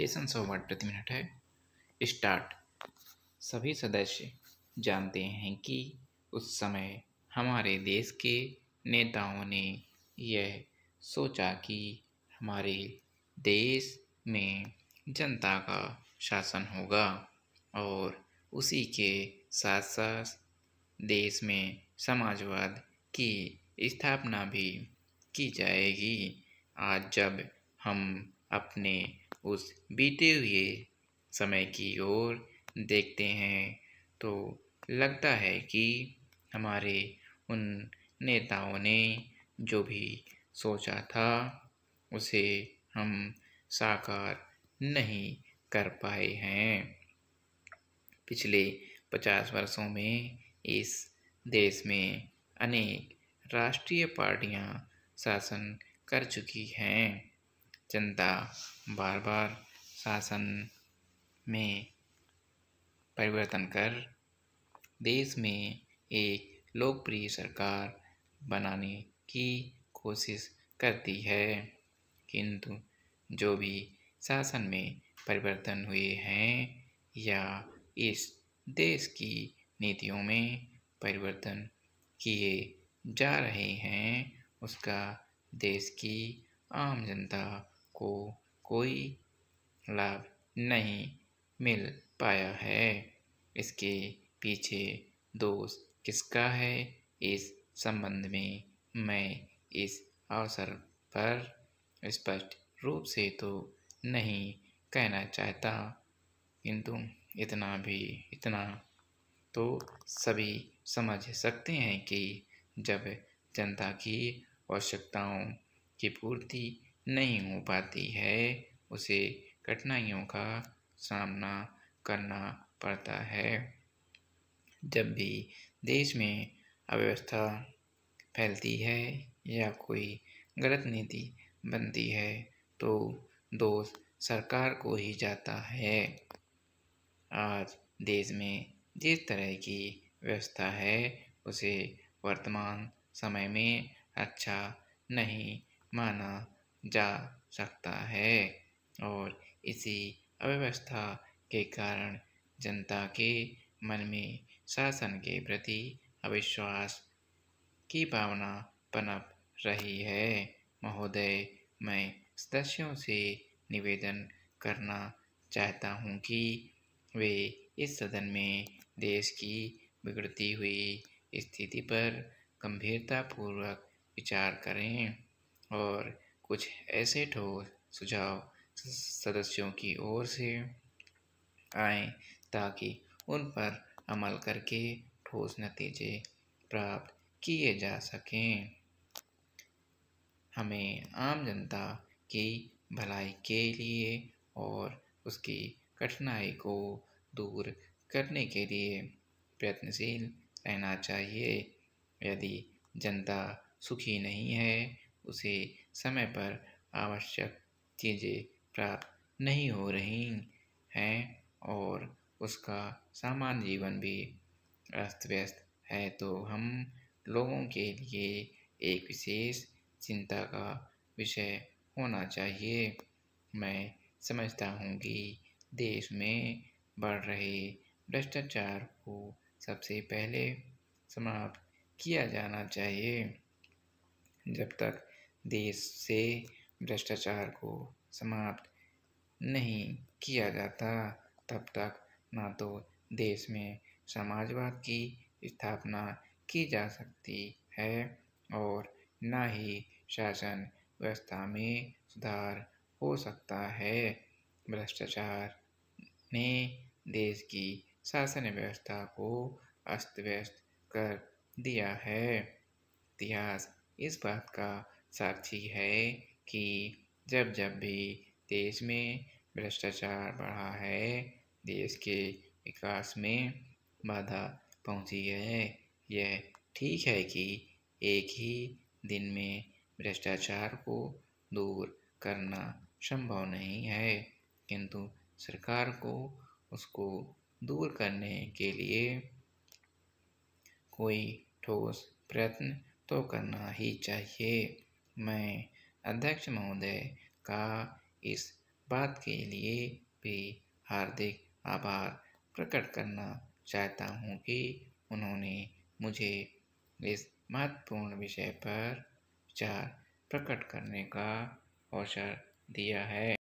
सौ सौवाट प्रति मिनट है स्टार्ट सभी सदस्य जानते हैं कि उस समय हमारे देश के नेताओं ने यह सोचा कि हमारे देश में जनता का शासन होगा और उसी के साथ साथ देश में समाजवाद की स्थापना भी की जाएगी आज जब हम अपने उस बीते हुए समय की ओर देखते हैं तो लगता है कि हमारे उन नेताओं ने जो भी सोचा था उसे हम साकार नहीं कर पाए हैं पिछले पचास वर्षों में इस देश में अनेक राष्ट्रीय पार्टियां शासन कर चुकी हैं जनता बार बार शासन में परिवर्तन कर देश में एक लोकप्रिय सरकार बनाने की कोशिश करती है किंतु जो भी शासन में परिवर्तन हुए हैं या इस देश की नीतियों में परिवर्तन किए जा रहे हैं उसका देश की आम जनता को कोई लाभ नहीं मिल पाया है इसके पीछे दोष किसका है इस संबंध में मैं इस अवसर पर स्पष्ट रूप से तो नहीं कहना चाहता किंतु इतना भी इतना तो सभी समझ सकते हैं कि जब जनता की आवश्यकताओं की पूर्ति नहीं हो पाती है उसे कठिनाइयों का सामना करना पड़ता है जब भी देश में अव्यवस्था फैलती है या कोई गलत नीति बनती है तो दोष सरकार को ही जाता है आज देश में जिस तरह की व्यवस्था है उसे वर्तमान समय में अच्छा नहीं माना जा सकता है और इसी अव्यवस्था के कारण जनता के मन में शासन के प्रति अविश्वास की भावना पनप रही है महोदय मैं सदस्यों से निवेदन करना चाहता हूँ कि वे इस सदन में देश की बिगड़ती हुई स्थिति पर गंभीरतापूर्वक विचार करें और कुछ ऐसे ठोस सुझाव सदस्यों की ओर से आए ताकि उन पर अमल करके ठोस नतीजे प्राप्त किए जा सकें हमें आम जनता की भलाई के लिए और उसकी कठिनाई को दूर करने के लिए प्रयत्नशील रहना चाहिए यदि जनता सुखी नहीं है उसे समय पर आवश्यक चीज़ें प्राप्त नहीं हो रही हैं और उसका सामान्य जीवन भी अस्त व्यस्त है तो हम लोगों के लिए एक विशेष चिंता का विषय होना चाहिए मैं समझता हूँ कि देश में बढ़ रहे भ्रष्टाचार को सबसे पहले समाप्त किया जाना चाहिए जब तक देश से भ्रष्टाचार को समाप्त नहीं किया जाता तब तक ना तो देश में समाजवाद की स्थापना की जा सकती है और ना ही शासन व्यवस्था में सुधार हो सकता है भ्रष्टाचार ने देश की शासन व्यवस्था को अस्त व्यस्त कर दिया है इतिहास इस बात का साक्षी है कि जब जब भी देश में भ्रष्टाचार बढ़ा है देश के विकास में बाधा पहुंची है यह ठीक है कि एक ही दिन में भ्रष्टाचार को दूर करना संभव नहीं है किंतु सरकार को उसको दूर करने के लिए कोई ठोस प्रयत्न तो करना ही चाहिए मैं अध्यक्ष महोदय का इस बात के लिए भी हार्दिक आभार प्रकट करना चाहता हूँ कि उन्होंने मुझे इस महत्वपूर्ण विषय पर विचार प्रकट करने का अवसर दिया है